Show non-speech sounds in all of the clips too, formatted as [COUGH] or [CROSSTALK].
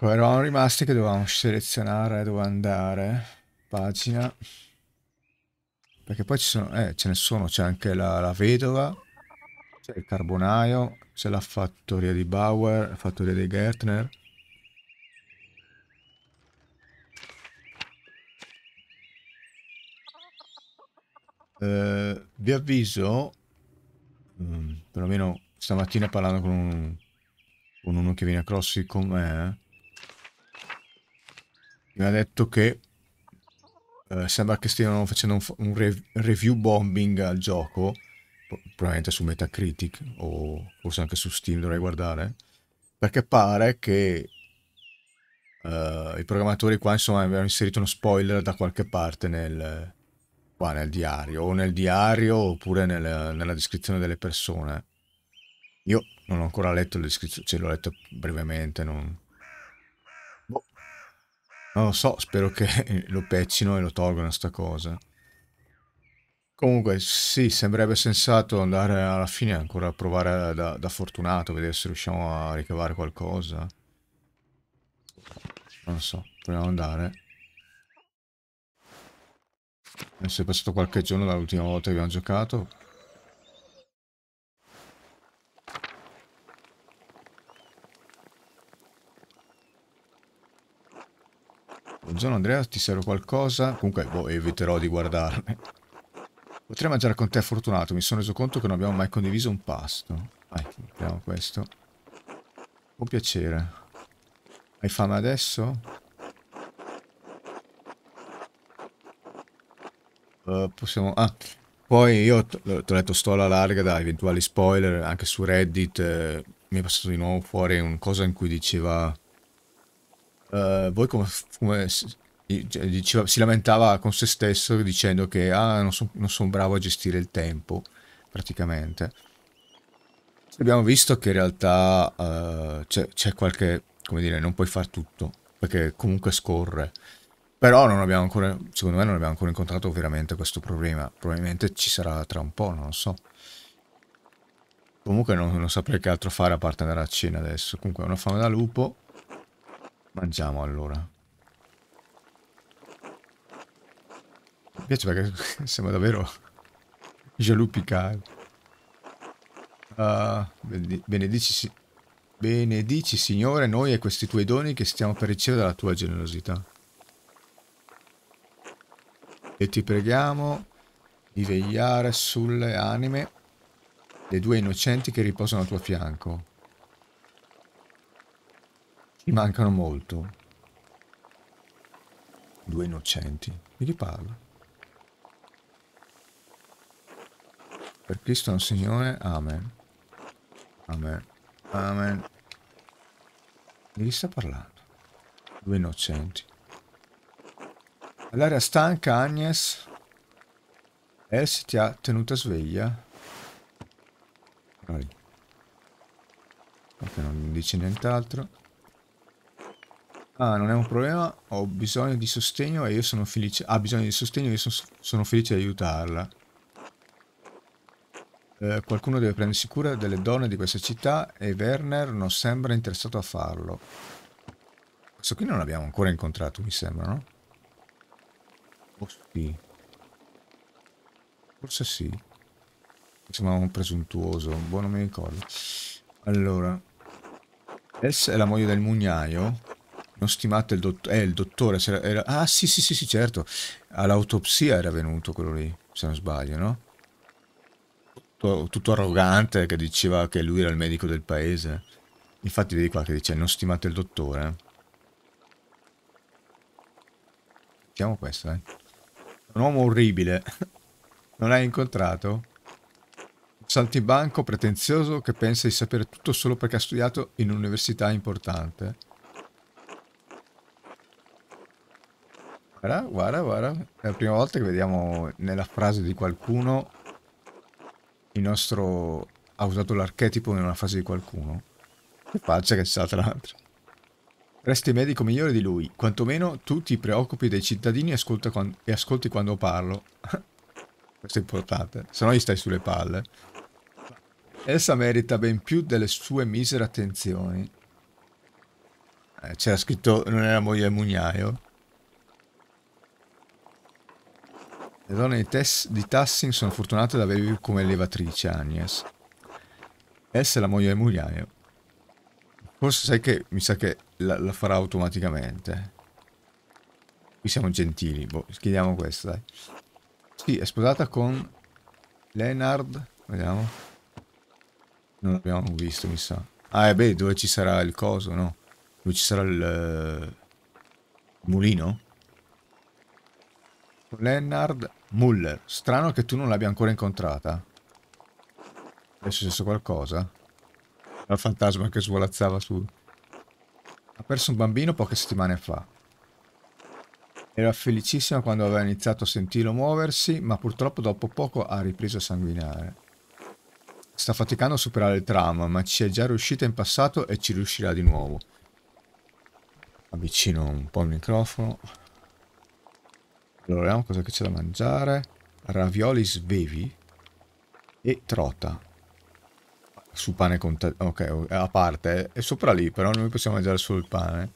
Come ecco, eravamo rimasti che dovevamo selezionare dove andare. Pagina. Perché poi ci sono... Eh, ce ne sono. C'è anche la, la vedova. C'è il carbonaio. C'è la fattoria di Bauer. La fattoria di Gertner. Eh, vi avviso... Mh, mm, perlomeno stamattina parlando con, un, con uno che viene a crossi con me mi ha detto che eh, sembra che stiano facendo un, un rev review bombing al gioco, probabilmente su Metacritic o forse anche su Steam dovrei guardare, perché pare che eh, i programmatori qua insomma abbiano inserito uno spoiler da qualche parte nel, qua nel diario, o nel diario oppure nel, nella descrizione delle persone. Io non ho ancora letto la descrizione, cioè l'ho letto brevemente, non non lo so, spero che [LAUGHS] lo peccino e lo tolgano sta cosa. Comunque, sì, sembrerebbe sensato andare alla fine ancora a provare da, da fortunato, vedere se riusciamo a ricavare qualcosa. Non lo so, proviamo andare. Adesso è passato qualche giorno dall'ultima volta che abbiamo giocato, Buongiorno Andrea, ti serve qualcosa? Comunque boh, eviterò di guardarne. Potrei mangiare con te fortunato, mi sono reso conto che non abbiamo mai condiviso un pasto. Vai, mettiamo questo. Con piacere. Hai fame adesso? Uh, possiamo... Ah, poi io ti ho letto sto alla larga da eventuali spoiler, anche su Reddit eh, mi è passato di nuovo fuori un cosa in cui diceva eh, voi come, come cioè, diceva, si lamentava con se stesso dicendo che ah, non sono son bravo a gestire il tempo, praticamente. Abbiamo visto che in realtà eh, c'è qualche, come dire, non puoi far tutto, perché comunque scorre. Però non abbiamo ancora, secondo me non abbiamo ancora incontrato veramente questo problema. Probabilmente ci sarà tra un po', non lo so. Comunque non, non saprei che altro fare a parte andare a cena adesso. Comunque una fame da lupo. Mangiamo allora. Mi piace perché [LAUGHS] sembra davvero Jalupicard. Uh, ah, benedici, benedici Signore noi e questi tuoi doni che stiamo per ricevere dalla tua generosità. E ti preghiamo di vegliare sulle anime dei due innocenti che riposano a tuo fianco ci mancano molto. Due innocenti. Di chi parla? Per Cristo un Signore. Amen. Amen. Amen. Di chi sta parlando? Due innocenti. All'aria stanca, Agnes. Elsie ti ha tenuta sveglia. Ok, non dice nient'altro. Ah, non è un problema, ho bisogno di sostegno e io sono felice... Ha ah, bisogno di sostegno e io so, sono felice di aiutarla. Eh, qualcuno deve prendersi cura delle donne di questa città e Werner non sembra interessato a farlo. Questo qui non l'abbiamo ancora incontrato, mi sembra, no? Oh sì. Forse sì. Sembrava un presuntuoso, boh, non mi ricordo. Allora... Els è la moglie del mugnaio? non stimate il, dott eh, il dottore. Era... Ah sì sì sì sì certo, all'autopsia era venuto quello lì, se non sbaglio, no? Tutto, tutto, arrogante che diceva che lui era il medico del paese. Infatti vedi qua che dice non stimate il dottore. Facciamo eh. questo, eh. Un uomo orribile. [LAUGHS] non hai incontrato? saltibanco pretenzioso che pensa di sapere tutto solo perché ha studiato in un'università importante. Guarda, guarda, guarda. È la prima volta che vediamo nella frase di qualcuno il nostro... ha usato l'archetipo in una frase di qualcuno. Che faccia che c'ha tra l'altro. Resti medico migliore di lui. Quantomeno tu ti preoccupi dei cittadini e, quando... e ascolti quando parlo. [LAUGHS] Questo è importante. Se no gli stai sulle palle. Essa merita ben più delle sue misere attenzioni. Eh, C'era scritto non era moglie del mugnaio. Le donne di, di Tassin sono fortunate ad avervi come levatrice, Agnes. Essa è la moglie del mugnaio. Forse sai che mi sa che la, la farà automaticamente. Qui siamo gentili, boh, chiediamo questo, dai. Sì, è sposata con Leonard, vediamo. Non l'abbiamo visto, mi sa. Ah, e eh, beh, dove ci sarà il coso, no? Dove ci sarà il... Uh, mulino? Leonard Muller. Strano che tu non l'abbia ancora incontrata. È successo qualcosa? Al fantasma che svolazzava su... Ha perso un bambino poche settimane fa. Era felicissima quando aveva iniziato a sentirlo muoversi, ma purtroppo dopo poco ha ripreso a sanguinare. Sta faticando a superare il trauma, ma ci è già riuscita in passato e ci riuscirà di nuovo. Avvicino un po' il microfono. Allora, vediamo cosa c'è da mangiare. Ravioli svevi e trota. Su pane con... Ok, a parte. È sopra lì, però noi possiamo mangiare solo il pane.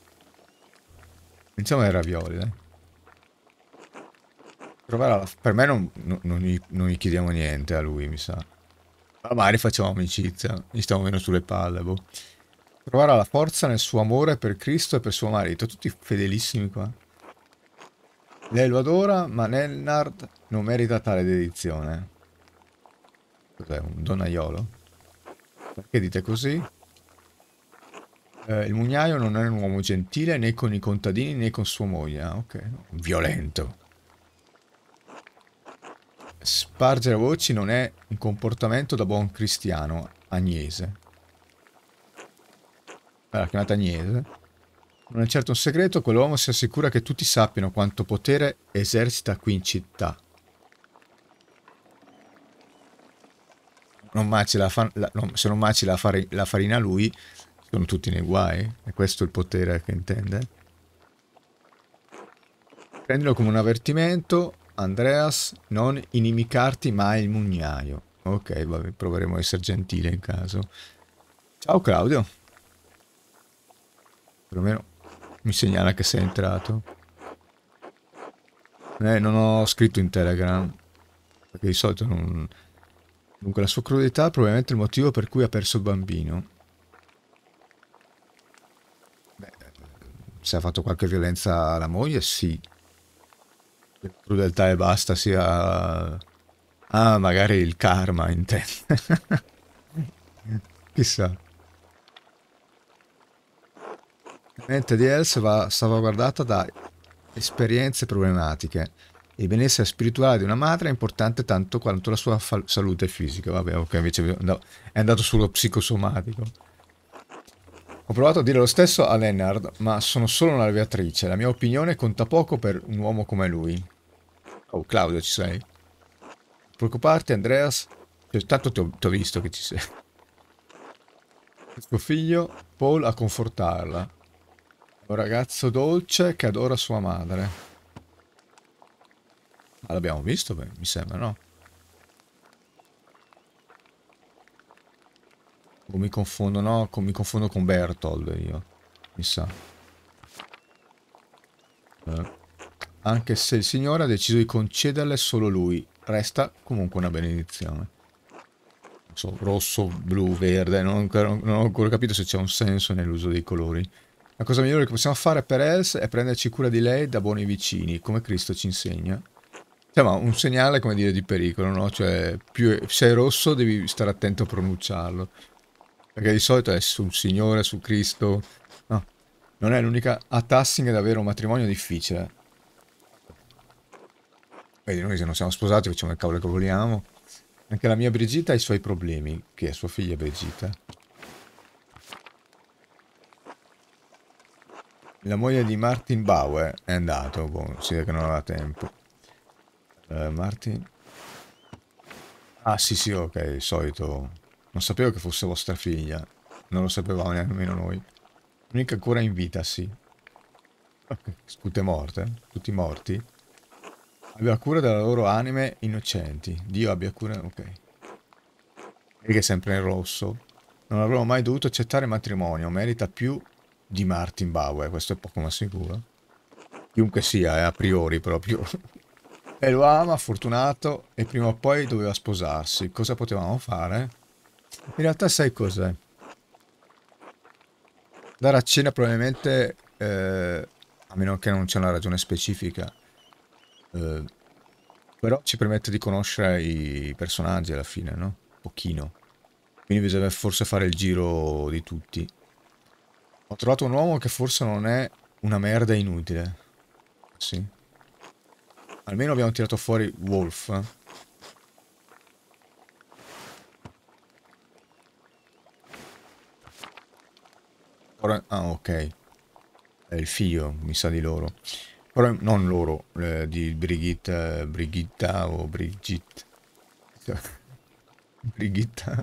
Iniziamo ai ravioli, dai. La... Per me non, non, non, gli, non, gli, chiediamo niente a lui, mi sa. Ma magari facciamo amicizia. Gli stiamo meno sulle palle, boh. Trovare la forza nel suo amore per Cristo e per suo marito. Tutti fedelissimi qua. Lei lo adora, ma Lennart non merita tale dedizione. Cos'è, un donnaiolo? Perché dite così? Eh, il mugnaio non è un uomo gentile né con i contadini né con sua moglie. Ah, ok. Violento. Spargere voci non è un comportamento da buon cristiano. Agnese. Allora, chiamata Agnese. Non è certo un segreto quell'uomo si assicura che tutti sappiano quanto potere esercita qui in città. Non la la, no, se non maci la, far la farina lui, sono tutti nei guai. È questo il potere che intende? Prendilo come un avvertimento. Andreas, non inimicarti mai il mugnaio. Ok, vabbè, proveremo a essere gentili in caso. Ciao Claudio. Perlomeno mi segnala che sei entrato. Eh, non ho scritto in Telegram. Perché di solito non... Dunque, la sua crudeltà è probabilmente il motivo per cui ha perso il bambino. Beh, se ha fatto qualche violenza alla moglie, sì. La crudeltà e basta sia... Ah, magari il karma, intende. [LAUGHS] Chissà. Mentre DLS va salvaguardata da esperienze problematiche. Il benessere spirituale di una madre è importante tanto quanto la sua salute fisica. Vabbè, ok, invece è andato sullo psicosomatico. Ho provato a dire lo stesso a Lennard, ma sono solo una leviatrice. La mia opinione conta poco per un uomo come lui. Oh, Claudio, ci sei? Preoccuparti, Andreas? Cioè, tanto ti ho, ho, visto che ci sei. Suo figlio, Paul, a confortarla. Un ragazzo dolce che adora sua madre. Ma l'abbiamo visto? Beh, mi sembra, no? O mi confondo, no? Mi confondo con Bertold io. Mi sa. Eh. Anche se il Signore ha deciso di concederle solo lui. Resta comunque una benedizione. Non So, rosso, blu, verde, non, non ho ancora capito se c'è un senso nell'uso dei colori. La cosa migliore che possiamo fare per Els è prenderci cura di lei da buoni vicini, come Cristo ci insegna. Cioè, ma un segnale, come dire, di pericolo, no? Cioè, più sei rosso devi stare attento a pronunciarlo. Perché di solito è sul Signore, su Cristo. No, non è l'unica A attacking ad avere un matrimonio difficile. Vedi, noi se non siamo sposati facciamo il cavolo che vogliamo. Anche la mia Brigitta ha i suoi problemi, che è sua figlia Brigitta. La moglie di Martin Bauer è andato, boh, si vede che non aveva tempo. Uh, Martin... Ah sì sì, ok, il solito... Non sapevo che fosse vostra figlia. Non lo sapevamo nemmeno noi. L'unica cura in vita, sì. Okay. Tutte morte? Eh? Tutti morti? Abbia cura delle loro anime innocenti. Dio abbia cura... Ok. E che è sempre in rosso. Non avremmo mai dovuto accettare matrimonio. Merita più di Martin Bauer, questo è poco ma sicuro. Chiunque sia, eh, a priori proprio. e lo ama, fortunato, e prima o poi doveva sposarsi. Cosa potevamo fare? In realtà sai cos'è? Dare a cena probabilmente, eh, a meno che non c'è una ragione specifica, eh, però ci permette di conoscere i personaggi alla fine, no? Un pochino. Quindi bisogna forse fare il giro di tutti. Ho trovato un uomo che forse non è una merda inutile. Sì. Almeno abbiamo tirato fuori Wolf. Eh? Ah, ok. È il figlio, mi sa di loro. Però, non loro, eh, di Brigitte... Brigitta o Brigitte. [LAUGHS] Brigitta.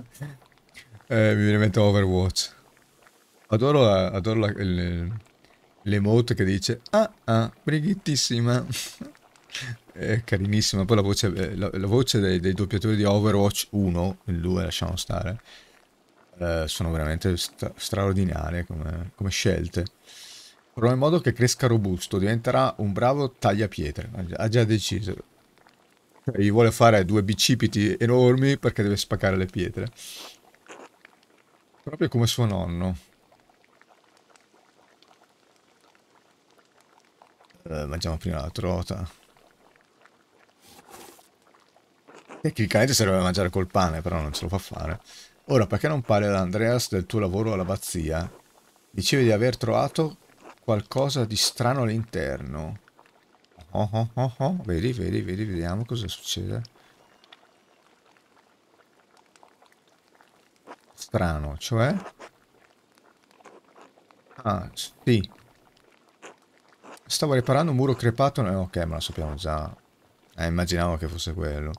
eh, mi viene in mente Overwatch. Adoro, la, adoro la, le, l'emote che dice Ah ah, brighittissima. [LAUGHS] È carinissima. Poi la voce, eh, la, la voce dei, dei, doppiatori di Overwatch 1, il 2 lasciamo stare, eh, sono veramente stra straordinarie come, come scelte. Farò in modo che cresca robusto, diventerà un bravo tagliapietre. Ha già deciso. Gli vuole fare due bicipiti enormi perché deve spaccare le pietre. Proprio come suo nonno. Eh, mangiamo prima la trota. E che il serve a mangiare col pane, però non ce lo fa fare. Ora, perché non parli ad Andreas del tuo lavoro all'abbazia? Dicevi di aver trovato qualcosa di strano all'interno. Oh, oh, oh, oh. Vedi, vedi, vedi, vediamo cosa succede. Strano, cioè? Ah, sì. Stavo riparando un muro crepato... Eh, ok, ma lo sappiamo già. Eh, immaginavo che fosse quello.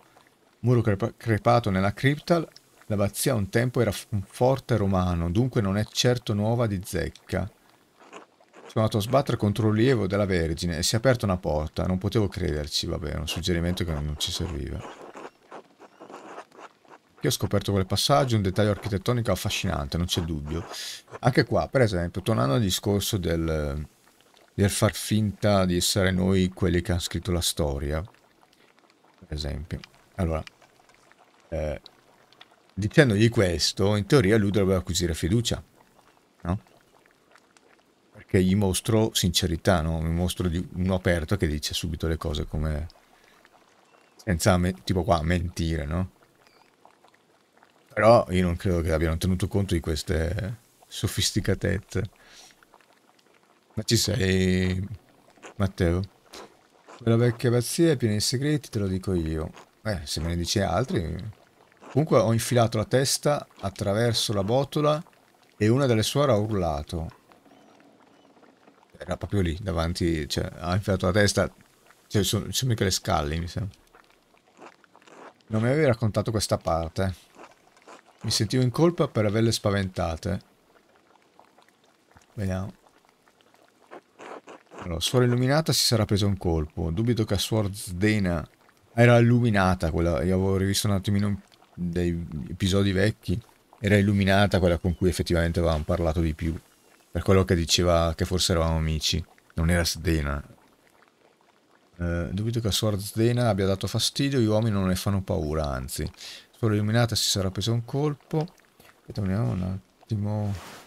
Muro crepa crepato nella cripta. L'abbazia un tempo era un forte romano, dunque non è certo nuova di zecca. Sono andato a sbattere contro un lievo della Vergine e si è aperta una porta. Non potevo crederci, vabbè, un suggerimento che non ci serviva. Io ho scoperto quel passaggio, un dettaglio architettonico affascinante, non c'è dubbio. Anche qua, per esempio, tornando al discorso del del far finta di essere noi quelli che hanno scritto la storia, per esempio. Allora, eh, dicendogli questo, in teoria lui dovrebbe acquisire fiducia, no? Perché gli mostro sincerità, no? Mi mostro di uno aperto che dice subito le cose come... senza, tipo qua, mentire, no? Però io non credo che abbiano tenuto conto di queste sofisticatezze. Ma ci sei, Matteo? Quella vecchia abbazia è piena di segreti, te lo dico io. Beh, se me ne dici altri... Comunque ho infilato la testa attraverso la botola e una delle suore ha urlato. Era proprio lì, davanti, cioè, ha infilato la testa... Cioè, sono, sono mica le scalli, mi sembra. Non mi avevi raccontato questa parte. Mi sentivo in colpa per averle spaventate. Vediamo. Allora, suora illuminata si sarà presa un colpo. Dubito che a suor Zdena era illuminata quella. Io avevo rivisto un attimino dei episodi vecchi. Era illuminata quella con cui effettivamente avevamo parlato di più. Per quello che diceva che forse eravamo amici. Non era Zdena. Eh, dubito che a suor Zdena abbia dato fastidio. Gli uomini non ne fanno paura, anzi. Suora illuminata si sarà presa un colpo. Torniamo un attimo.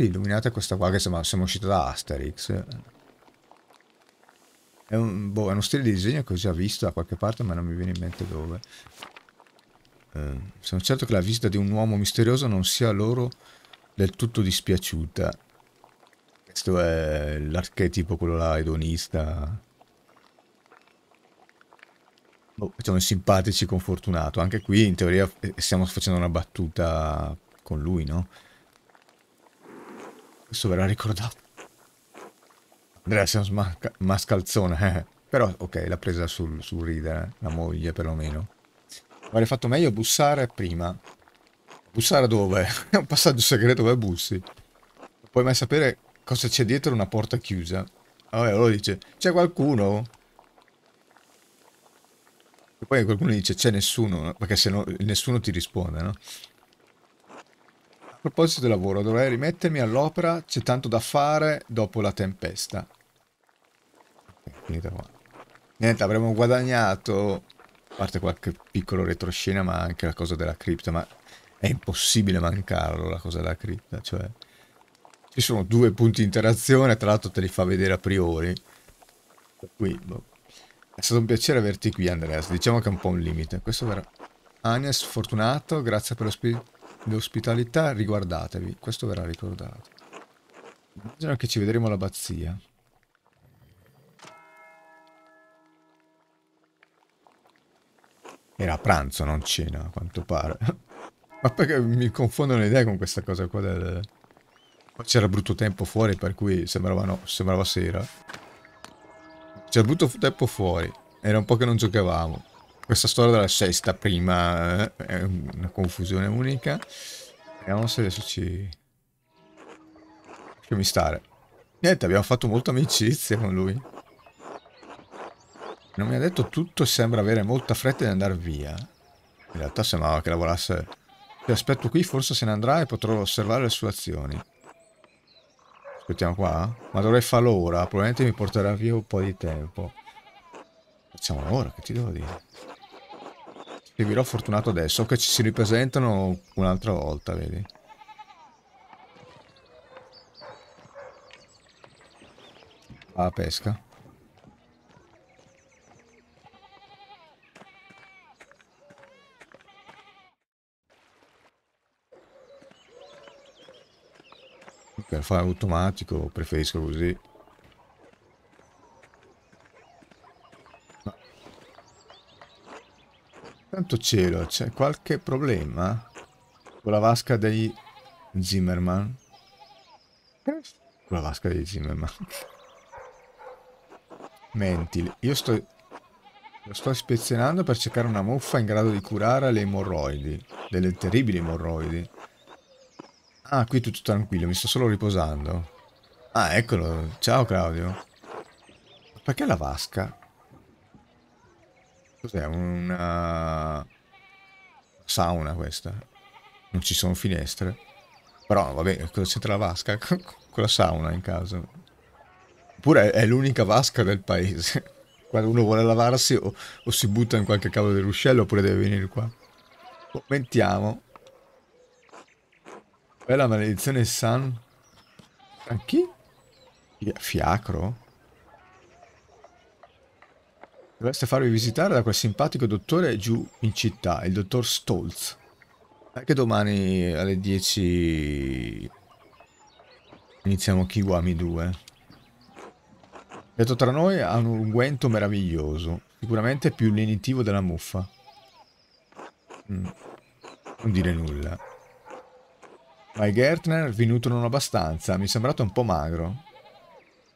Sì, illuminata questa qua che insomma siamo usciti da Asterix. È, un, boh, è uno stile di disegno che ho già visto da qualche parte ma non mi viene in mente dove. Ehm, sono certo che la visita di un uomo misterioso non sia loro del tutto dispiaciuta. Questo è l'archetipo, quello là, edonista. Boh, facciamo simpatici con Fortunato. Anche qui, in teoria, eh, stiamo facendo una battuta con lui, no? Questo verrà ricordato. Andrea sei un mascalzone, eh, eh. Però, ok, l'ha presa sul, sul ridere, eh, la moglie perlomeno. Avrei fatto meglio bussare prima. Bussare dove? [LAUGHS] È un passaggio segreto dove bussi. Non puoi mai sapere cosa c'è dietro una porta chiusa. Vabbè, allora dice, c'è qualcuno? E poi qualcuno dice, c'è nessuno, perché se no nessuno ti risponde, no? A proposito del lavoro, dovrei rimettermi all'opera, c'è tanto da fare dopo la tempesta. Okay, Niente, avremmo guadagnato, a parte qualche piccolo retroscena, ma anche la cosa della cripta, ma è impossibile mancarlo la cosa della cripta, cioè... Ci sono due punti di interazione, tra l'altro te li fa vedere a priori. Qui, boh. È stato un piacere averti qui, Andreas. Diciamo che è un po' un limite. Questo verrà... Agnes, fortunato, grazie per lo spirito. L'ospitalità, riguardatevi, questo verrà ricordato. Immagino che ci vedremo all'abbazia. Era pranzo, non cena, a quanto pare. [LAUGHS] Ma perché mi confondono le idee con questa cosa qua del... C'era brutto tempo fuori, per cui sembrava, no, sembrava sera. C'era brutto tempo fuori. Era un po' che non giocavamo. Questa storia della sesta prima eh, è una confusione unica. Vediamo se adesso ci... Lasciami stare. Niente, abbiamo fatto molta amicizia con lui. Non mi ha detto tutto e sembra avere molta fretta di andare via. In realtà sembrava che lavorasse... Ti aspetto qui, forse se ne andrà e potrò osservare le sue azioni. Aspettiamo qua? Ma dovrei farlo ora, probabilmente mi porterà via un po' di tempo. Facciamo ora, che ti devo dire? Seguirò fortunato adesso, che ci si ripresentano un'altra volta, vedi? Alla ah, pesca. Ok, fare automatico, preferisco così. Tanto cielo, c'è qualche problema con la vasca degli Zimmerman? Con la vasca degli Zimmerman. Mentil, io sto... Lo sto ispezionando per cercare una muffa in grado di curare le emorroidi. Delle terribili emorroidi. Ah, qui tutto tranquillo, mi sto solo riposando. Ah, eccolo. Ciao, Claudio. Perché la vasca? Cos'è? Una sauna questa? Non ci sono finestre. Però vabbè, cosa c'entra la vasca [LAUGHS] con la sauna in casa? Oppure è l'unica vasca del paese. [LAUGHS] Quando uno vuole lavarsi o, o si butta in qualche cavo del ruscello oppure deve venire qua. Commentiamo. Bella maledizione San... San chi? Fiacro? Dovreste farvi visitare da quel simpatico dottore giù in città, il dottor Stolz. Anche eh, domani alle 10 iniziamo Kiwami 2. Detto tra noi ha un unguento meraviglioso, sicuramente più lenitivo della muffa. Mm. Non dire nulla. Ma i Gertner vi nutrono abbastanza, mi è sembrato un po' magro.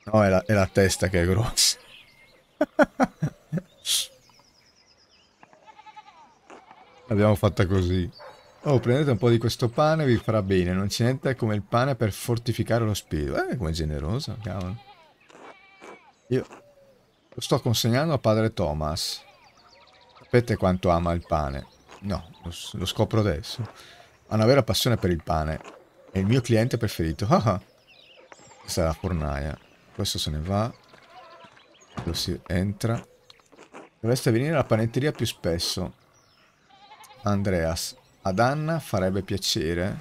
No, è la, è la testa che è grossa. [LAUGHS] L'abbiamo fatta così. Oh, prendete un po' di questo pane, vi farà bene. Non c'è niente come il pane per fortificare lo spirito. Eh, come generosa, cavolo. Io lo sto consegnando a padre Thomas. Sapete quanto ama il pane? No, lo, lo scopro adesso. Ha una vera passione per il pane. È il mio cliente preferito. Ah, ah, questa è la fornaia. Questo se ne va. Lo si entra. Dovreste venire alla panetteria più spesso. Andreas. Ad Anna farebbe piacere.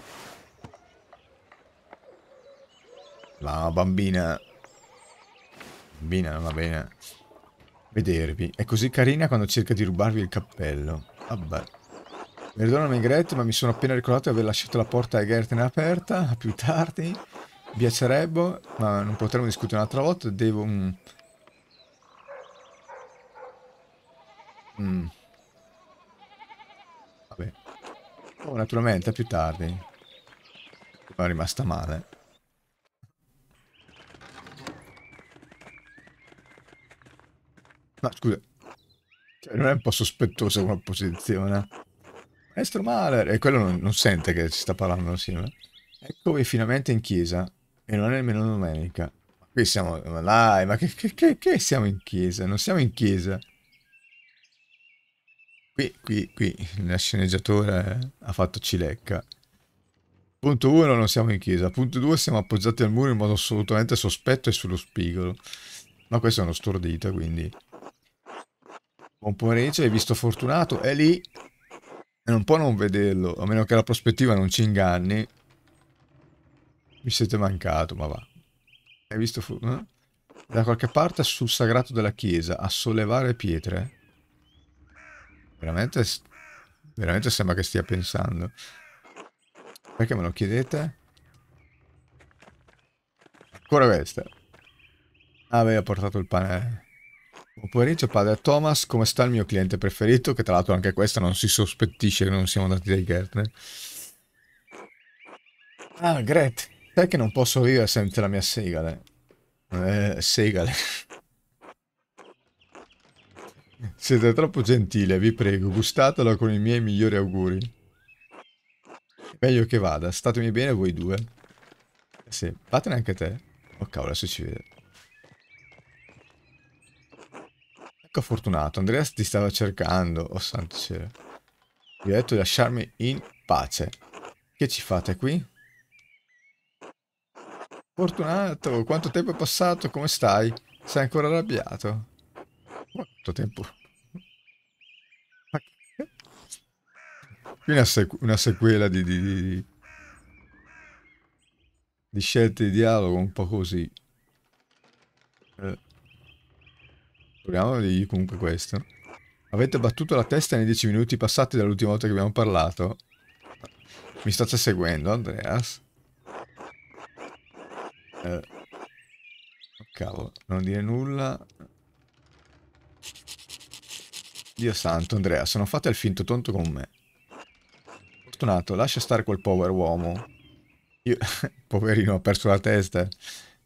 La bambina... Bambina, non va bene. Vedervi. È così carina quando cerca di rubarvi il cappello. Vabbè. Perdonami Gret, ma mi sono appena ricordato di aver lasciato la porta a Gerten aperta. A [LAUGHS] più tardi. piacerebbe, ma non potremo discutere un'altra volta. Devo... Mm. Mm. Oh, naturalmente, più tardi. Ma è rimasta male. Ma scusa. Cioè, non è un po' sospettosa come posizione. Maestro Mahler! E quello non, non sente che ci sta parlando insieme. Eccovi finalmente in chiesa. E non è nemmeno domenica. Qui siamo... Ma dai, ma che, che, che, che siamo in chiesa? Non siamo in chiesa. Qui, qui, qui, la sceneggiatura eh, ha fatto cilecca. Punto 1 non siamo in chiesa. Punto 2 siamo appoggiati al muro in modo assolutamente sospetto e sullo spigolo. Ma questo è uno stordito, quindi... Buon pomeriggio, hai visto Fortunato? È lì! E non può non vederlo, a meno che la prospettiva non ci inganni. Mi siete mancato, ma va. Hai visto Fortunato? Da qualche parte sul sagrato della chiesa, a sollevare pietre. Veramente, veramente sembra che stia pensando. Perché me lo chiedete? Ancora questa. Ah portato il pane. Buon pomeriggio padre Thomas, come sta il mio cliente preferito? Che tra l'altro anche questa non si sospettisce che non siamo andati dai Gertner. Ah, Gret, sai che non posso vivere senza la mia segale. Eh, segale. Siete troppo gentile, vi prego, gustatelo con i miei migliori auguri. Meglio che vada, statemi bene voi due. Eh sì, fatene anche te. Oh cavolo, adesso ci vede. Ecco fortunato, Andreas ti stava cercando. Oh santo cielo. Vi ho detto di lasciarmi in pace. Che ci fate qui? Fortunato, quanto tempo è passato, come stai? Sei ancora arrabbiato? Quanto tempo? Qui una, sequ una sequela di, di, di, di, scelte di dialogo un po' così. Eh. Proviamo di comunque questo. Avete battuto la testa nei dieci minuti passati dall'ultima volta che abbiamo parlato? Mi state seguendo, Andreas? Eh. Oh, cavolo, non dire nulla. Dio santo, Andrea, sono fatto il finto tonto con me. Fortunato, lascia stare quel povero uomo. Io... [LAUGHS] Poverino, ha perso la testa.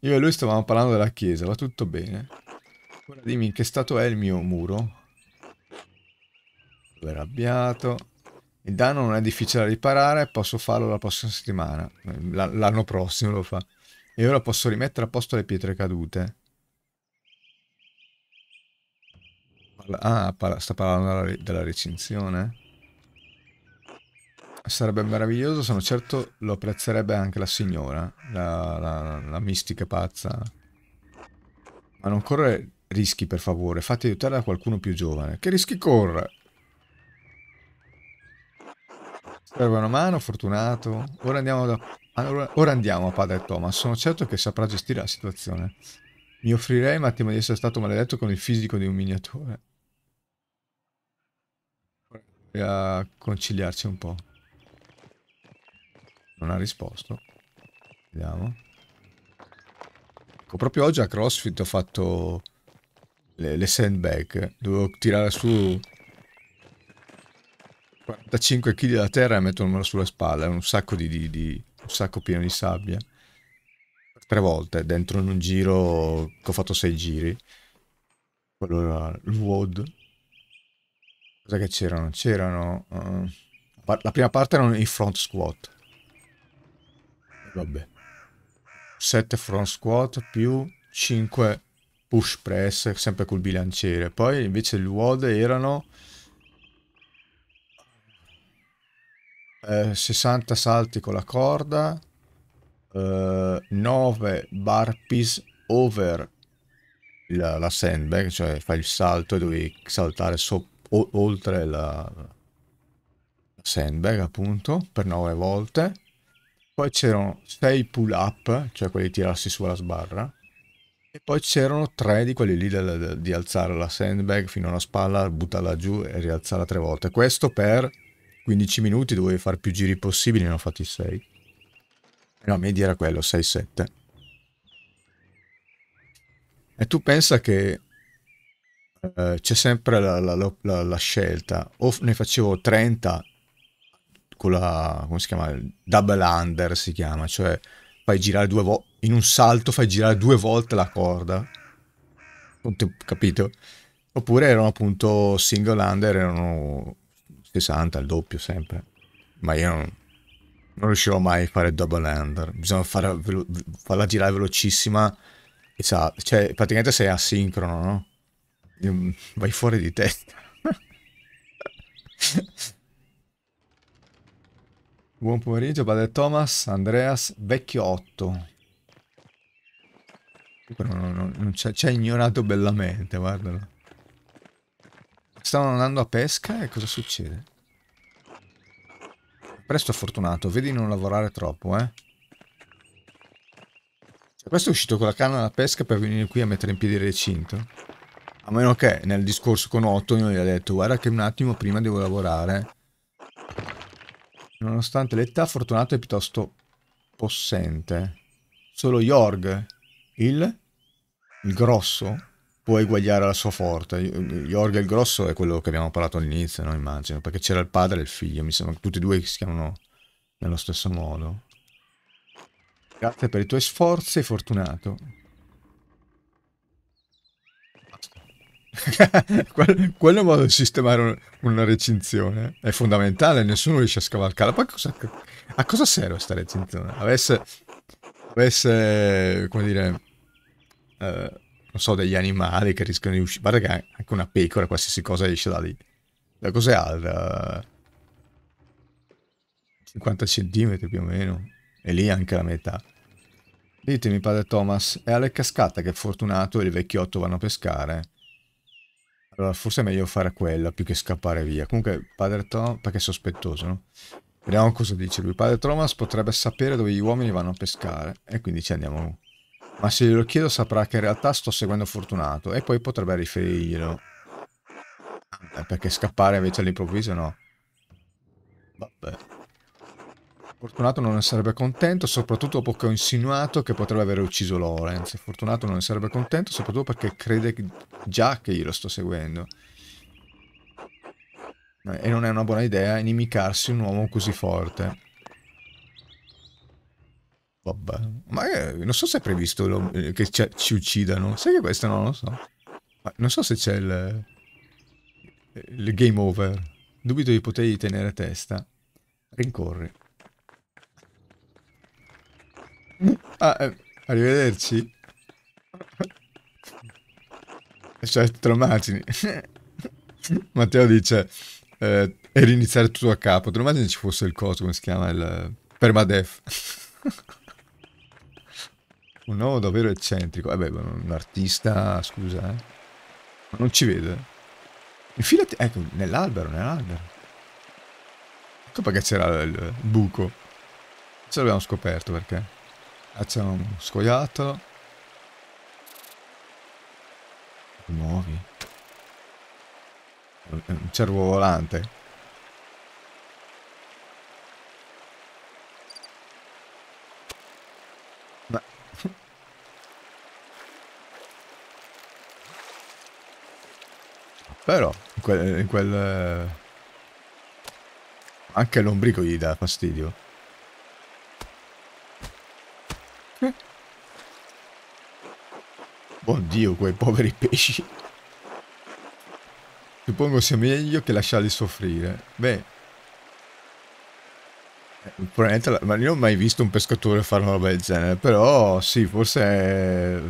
Io e lui stavamo parlando della chiesa, va tutto bene. Ora dimmi in che stato è il mio muro. Dove è arrabbiato. Il danno non è difficile da riparare, posso farlo la prossima settimana. L'anno prossimo lo fa. E ora posso rimettere a posto le pietre cadute. parla ah, parla sta parlando della recinzione? Sarebbe meraviglioso, sono certo lo apprezzerebbe anche la signora, la, la, la mistica pazza. Ma non corre rischi, per favore, fate aiutare da qualcuno più giovane. Che rischi corre? Serve una mano, fortunato. Ora andiamo, da... allora, ora andiamo a padre Thomas, sono certo che saprà gestire la situazione. Mi offrirei, un attimo di essere stato maledetto con il fisico di un miniatore e a conciliarci un po'. Non ha risposto. Vediamo. Ecco, proprio oggi a CrossFit ho fatto le, le sandbag. Dovevo tirare su 45 kg da terra e mettermelo sulla spalle. Un sacco, di, di, di, un sacco pieno di sabbia. Tre volte, dentro in un giro che ho fatto sei giri. Quello era il WOD. Cosa che c'erano? C'erano... Uh, la prima parte erano i front squat. Vabbè. 7 front squat più 5 push press, sempre col bilanciere. Poi invece il WOD erano... Eh, 60 salti con la corda, eh, 9 burpees over la, la sandbag, cioè fai il salto e devi saltare sopra o, oltre la, sandbag appunto per 9 volte poi c'erano 6 pull up cioè quelli tirarsi sulla sbarra e poi c'erano 3 di quelli lì da, da, di alzare la sandbag fino alla spalla buttarla giù e rialzarla 3 volte questo per 15 minuti dovevi fare più giri possibili ne ho fatti 6 la media era quello 6-7 e tu pensa che eh, c'è sempre la, la, la, la, scelta o ne facevo 30 con la come si chiama double under si chiama cioè fai girare due volte in un salto fai girare due volte la corda capito oppure erano appunto single under erano 60 il doppio sempre ma io non, non riuscivo mai a fare double under bisogna farla girare velocissima e cioè praticamente sei asincrono no? Mm, vai fuori di testa. [LAUGHS] Buon pomeriggio, padre Thomas, Andreas, vecchio 8. Non, Ci ha ignorato bellamente, guardalo. Stavano andando a pesca e cosa succede? Presto fortunato, vedi non lavorare troppo, eh. Cioè, questo è uscito con la canna da pesca per venire qui a mettere in piedi il recinto. A meno che nel discorso con Otto io gli ha detto guarda che un attimo prima devo lavorare. Nonostante l'età, Fortunato è piuttosto possente. Solo Jorg, il, il grosso, può eguagliare la sua forza. Jorg il grosso è quello che abbiamo parlato all'inizio, no? immagino, perché c'era il padre e il figlio, mi sembra che tutti e due si chiamano nello stesso modo. Grazie per i tuoi sforzi, Fortunato. [LAUGHS] quello è un modo di sistemare una recinzione. Eh? È fondamentale, nessuno riesce a scavalcare. Poi cosa, a cosa serve questa recinzione? Avesse, avesse come dire, eh, non so, degli animali che rischiano di uscire. Guarda che anche una pecora, qualsiasi cosa esce da lì. Da cos'è alta? 50 centimetri più o meno. E lì anche la metà. Ditemi, padre Thomas, è alle cascate che è fortunato e il vecchiotto vanno a pescare. Allora, forse è meglio fare quella più che scappare via. Comunque, padre Thomas, perché è sospettoso, no? Vediamo cosa dice lui. Padre Thomas potrebbe sapere dove gli uomini vanno a pescare. E quindi ci andiamo. Ma se glielo chiedo saprà che in realtà sto seguendo Fortunato. E poi potrebbe riferirglielo. Eh, perché scappare invece all'improvviso no. Vabbè. Fortunato non ne sarebbe contento, soprattutto dopo che ho insinuato che potrebbe aver ucciso Lorenz. Fortunato non ne sarebbe contento, soprattutto perché crede già che io lo sto seguendo. Eh, e non è una buona idea inimicarsi un uomo così forte. Vabbè. Ma è, eh, non so se è previsto lo, eh, che ci uccidano. Sai che questo non lo so. Ma non so se c'è il, il game over. Dubito di potergli tenere testa. Rincorri. Ah, eh, arrivederci. Cioè, te lo immagini. [LAUGHS] Matteo dice, eh, e riniziare tutto a capo. Te lo immagini ci fosse il coso, come si chiama, il eh, permadef. [LAUGHS] un uomo davvero eccentrico. Eh beh, un artista, scusa, eh. Ma non ci vede. Infilati, ecco, nell'albero, nell'albero. Ecco perché c'era il buco. Ce l'abbiamo scoperto perché. Cacciano uno scoiattolo. muovi. Un cervo volante. Però, in quel, in quel... Anche l'ombrico gli dà fastidio. Oddio, oh quei poveri pesci. Suppongo sia meglio che lasciarli soffrire. Beh. Eh, probabilmente, la... ma io non ho mai visto un pescatore fare una roba del genere, però sì, forse è,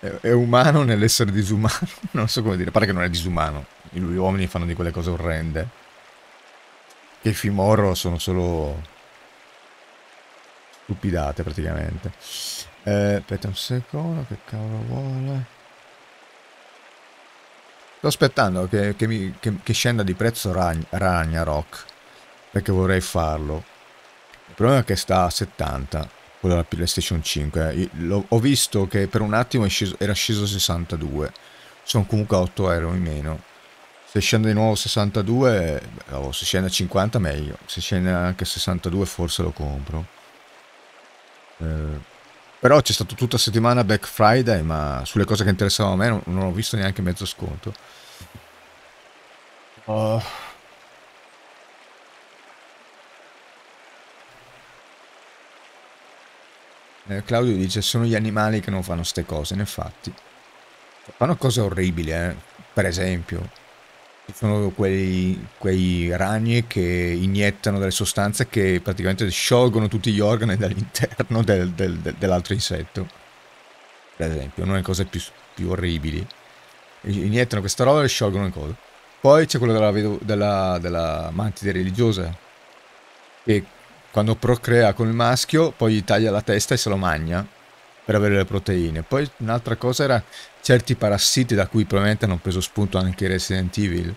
è, è umano nell'essere disumano, [LAUGHS] non so come dire, pare che non è disumano, gli uomini fanno di quelle cose orrende, che i film horror sono solo stupidate praticamente. Eh, aspetta un secondo, che cavolo vuole? Sto aspettando che, che, mi, che, che scenda di prezzo Ragn Ragnarok, perché vorrei farlo. Il problema è che sta a 70, quello della PlayStation 5. Io, ho visto che per un attimo sceso, era sceso a 62, sono comunque 8 euro in meno. Se scende di nuovo a 62, eh, oh, se scende a 50 meglio, se scende anche a 62 forse lo compro. Eh, però c'è stato tutta settimana Black Friday, ma sulle cose che interessavano a me non, non ho visto neanche mezzo sconto. Oh. Eh, Claudio dice sono gli animali che non fanno ste cose, infatti. Fanno cose orribili, eh? per esempio sono quei, quei, ragni che iniettano delle sostanze che praticamente sciolgono tutti gli organi dall'interno del, del, del, dell'altro insetto. Per esempio, una delle cose più, più orribili. Iniettano questa roba e sciolgono le cose. Poi c'è quello della, della, della mantide religiosa, che quando procrea con il maschio, poi gli taglia la testa e se lo magna per avere le proteine. Poi un'altra cosa era certi parassiti da cui probabilmente hanno preso spunto anche i Resident Evil,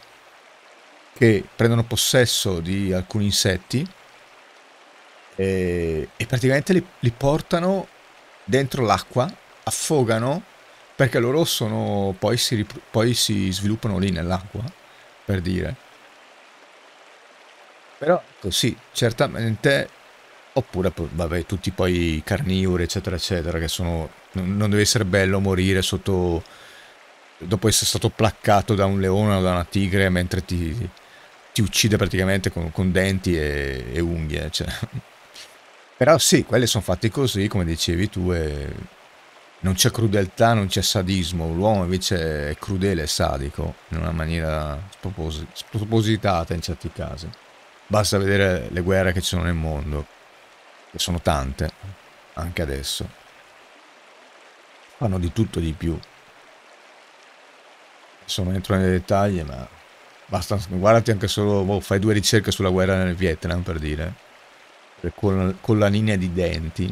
che prendono possesso di alcuni insetti e, e praticamente li, li portano dentro l'acqua, affogano, perché loro sono, poi, si, poi si sviluppano lì nell'acqua, per dire. Però sì, certamente, oppure vabbè, tutti poi carnivori, eccetera, eccetera, che sono non deve essere bello morire sotto dopo essere stato placcato da un leone o da una tigre mentre ti, ti uccide praticamente con, con denti e, e unghie. Cioè. Però sì, quelli sono fatti così, come dicevi tu, e non c'è crudeltà, non c'è sadismo, l'uomo invece è crudele e sadico in una maniera spropos spropositata in certi casi. Basta vedere le guerre che ci sono nel mondo, che sono tante, anche adesso fanno di tutto di più. Adesso non entro nei dettagli, ma basta, guardati anche solo, boh, fai due ricerche sulla guerra nel Vietnam per dire, eh, col, linea di denti,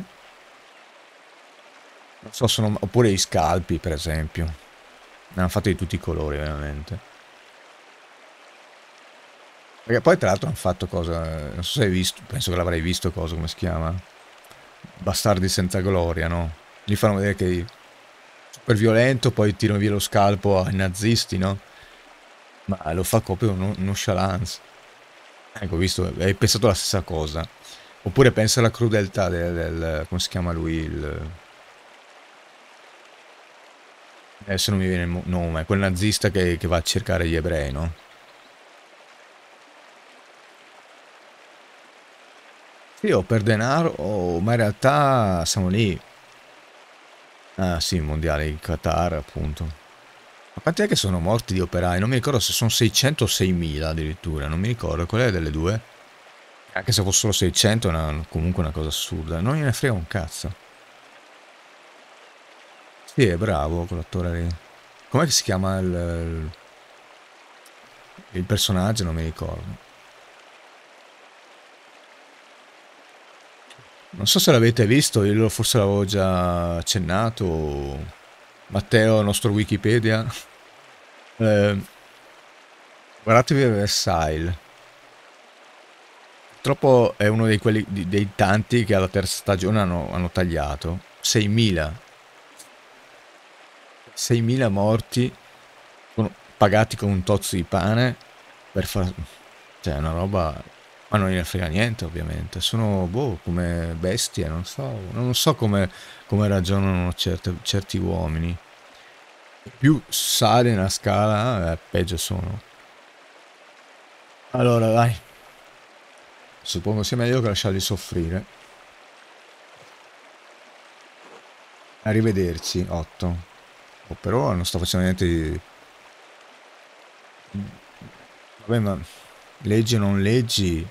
non so, sono, oppure i scalpi per esempio, ne hanno fatti di tutti i colori veramente. Perché poi tra l'altro hanno fatto cosa, non so se hai visto, penso che l'avrei visto cosa, come si chiama? Bastardi senza gloria, no? Gli fanno vedere che super violento, poi tirano via lo scalpo ai nazisti, no? Ma lo fa proprio con nonchalance. Ecco, visto, hai pensato la stessa cosa. Oppure pensa alla crudeltà del, del come si chiama lui, il... Adesso non mi viene il nome, quel nazista che, che va a cercare gli ebrei, no? Sì, o per denaro, o... ma in realtà siamo lì Ah sì, mondiale in Qatar appunto. Ma quanti è che sono morti gli operai? Non mi ricordo se sono 600 o 6000 addirittura, non mi ricordo, qual è delle due? Anche se fossero 600 è una, comunque una cosa assurda, non gliene frega un cazzo. Sì, è bravo quell'attore lì. Com'è che si chiama il, il personaggio? Non mi ricordo. Non so se l'avete visto, io forse l'avevo già accennato. Matteo, nostro Wikipedia. Eh, guardatevi Versailles. Purtroppo è uno dei, quelli, dei, tanti che alla terza stagione hanno, hanno tagliato. 6.000. 6.000 morti con, pagati con un tozzo di pane per far... Cioè, è una roba ma non gli frega niente, ovviamente. Sono boh, come bestie, non so, non so come, come ragionano certe, certi uomini. Più sale nella scala, eh, peggio sono. Allora, dai. Suppongo sia meglio che lasciarli soffrire. Arrivederci, 8. Oh, però non sto facendo niente di... Vabbè, ma leggi o non leggi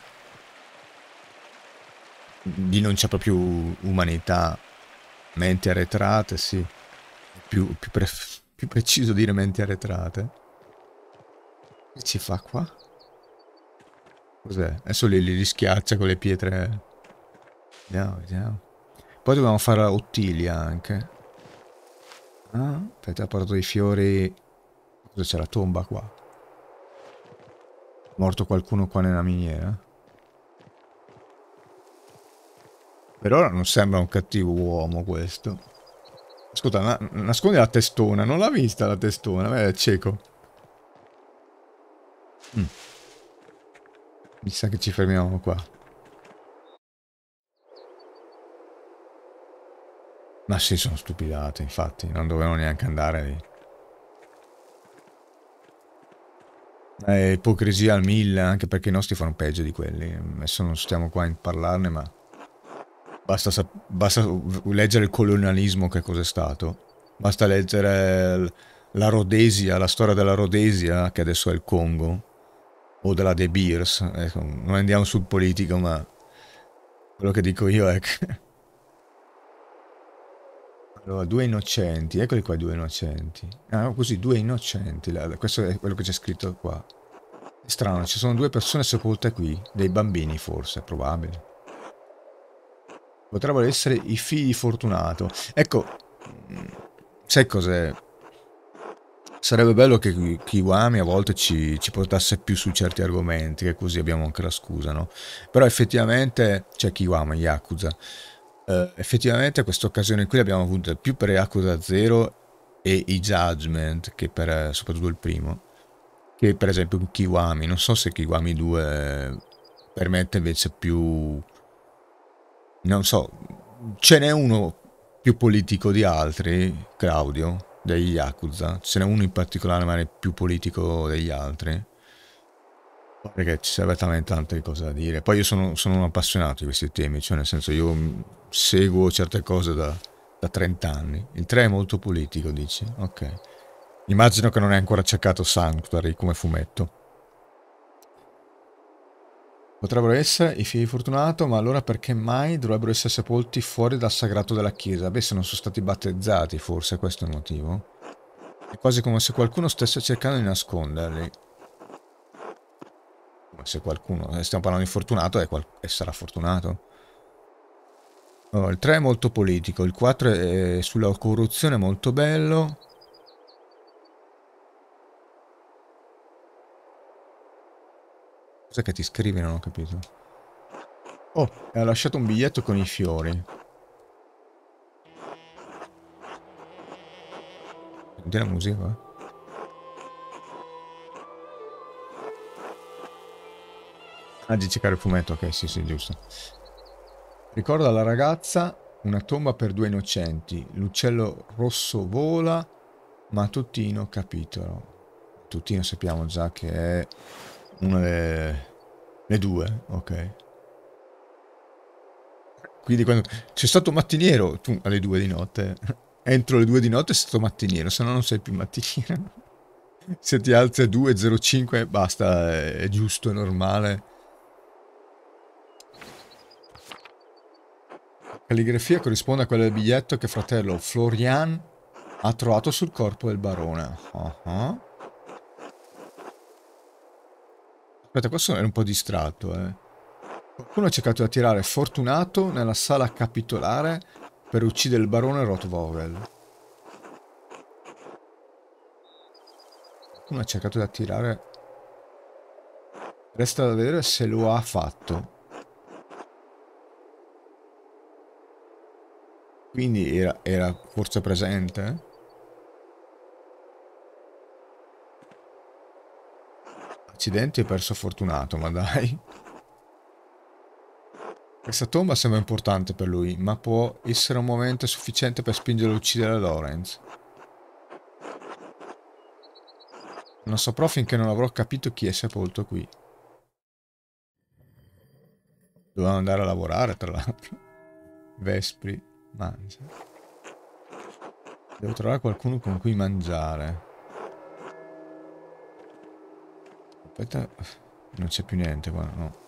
lì non c'è proprio umanità, menti arretrate, sì, più, più, pre più preciso dire menti arretrate. Che ci fa qua? Cos'è? Adesso li, li, li schiaccia con le pietre. Vediamo, vediamo. Poi dobbiamo fare ottilia anche. Ah, aspetta, ha portato i fiori. Cosa c'è la tomba qua? Morto qualcuno qua nella miniera? Per ora non sembra un cattivo uomo questo. Ascolta, na nascondi la testona. Non l'ha vista la testona, Beh, è cieco. Mm. Mi sa che ci fermiamo qua. Ma sì, sono stupidate, infatti. Non dovevano neanche andare lì. È ipocrisia al mille, anche perché i nostri fanno peggio di quelli. Adesso non stiamo qua a parlarne, ma... Basta, basta, leggere il colonialismo che cos'è stato, basta leggere la Rhodesia, la storia della Rhodesia, che adesso è il Congo, o della De Beers. Ecco, non andiamo sul politico, ma quello che dico io è che... [LAUGHS] Allora, due innocenti, eccoli qua due innocenti. Ah, così, due innocenti, questo è quello che c'è scritto qua. È strano, ci sono due persone sepolte qui, dei bambini forse, probabilmente potrebbero essere i figli di Fortunato. Ecco, sai cos'è? Sarebbe bello che Kiwami a volte ci, ci, portasse più su certi argomenti, che così abbiamo anche la scusa, no? Però effettivamente, c'è cioè Kiwami, Yakuza, eh, effettivamente questa occasione qui l'abbiamo avuta più per Yakuza 0 e i Judgment, che per soprattutto il primo, che per esempio Kiwami. Non so se Kiwami 2 permette invece più non so, ce n'è uno più politico di altri, Claudio, degli Yakuza, ce n'è uno in particolare ma è più politico degli altri, perché ci sarebbe talmente tante cose da dire. Poi io sono, sono, un appassionato di questi temi, cioè nel senso io seguo certe cose da, da 30 anni. Il 3 è molto politico, dici? Ok. Immagino che non hai ancora cercato Sanctuary come fumetto. Potrebbero essere i figli di Fortunato, ma allora perché mai dovrebbero essere sepolti fuori dal sagrato della chiesa? Beh, se non sono stati battezzati, forse questo è il motivo. È quasi come se qualcuno stesse cercando di nasconderli. Come se qualcuno... Eh, stiamo parlando di Fortunato e, qual... e sarà Fortunato. Oh, il 3 è molto politico, il 4 è sulla corruzione molto bello. Cos'è che ti scrivi? Non ho capito. Oh, e ha lasciato un biglietto con i fiori. Senti la musica? Ah, di cercare il fumetto, ok, sì, sì, giusto. Ricorda la ragazza una tomba per due innocenti. L'uccello rosso vola, ma tuttino capitolo. Tuttino sappiamo già che è una delle... Le due, ok. Quindi quando c'è stato mattiniero, tu alle due di notte, [LAUGHS] entro le due di notte è stato mattiniero, se no non sei più mattiniero. [LAUGHS] Se ti alzi a 2.05 basta, è giusto, è normale. Calligrafia corrisponde a quella del biglietto che fratello Florian ha trovato sul corpo del barone. Uh -huh. Aspetta, qua sono un po' distratto, eh. Qualcuno ha cercato di attirare Fortunato nella sala capitolare per uccidere il barone Rothvogel. Qualcuno ha cercato di attirare... Resta da vedere se lo ha fatto. Quindi era, era forse presente? Eh? Accidenti, ho perso fortunato, ma dai. Questa tomba sembra importante per lui, ma può essere un momento sufficiente per spingere a uccidere Lawrence. Non saprò finché non avrò capito chi è sepolto qui. Dovevano andare a lavorare, tra l'altro. Vespri, mangia. Devo trovare qualcuno con cui mangiare. Aspetta, non c'è più niente qua, no.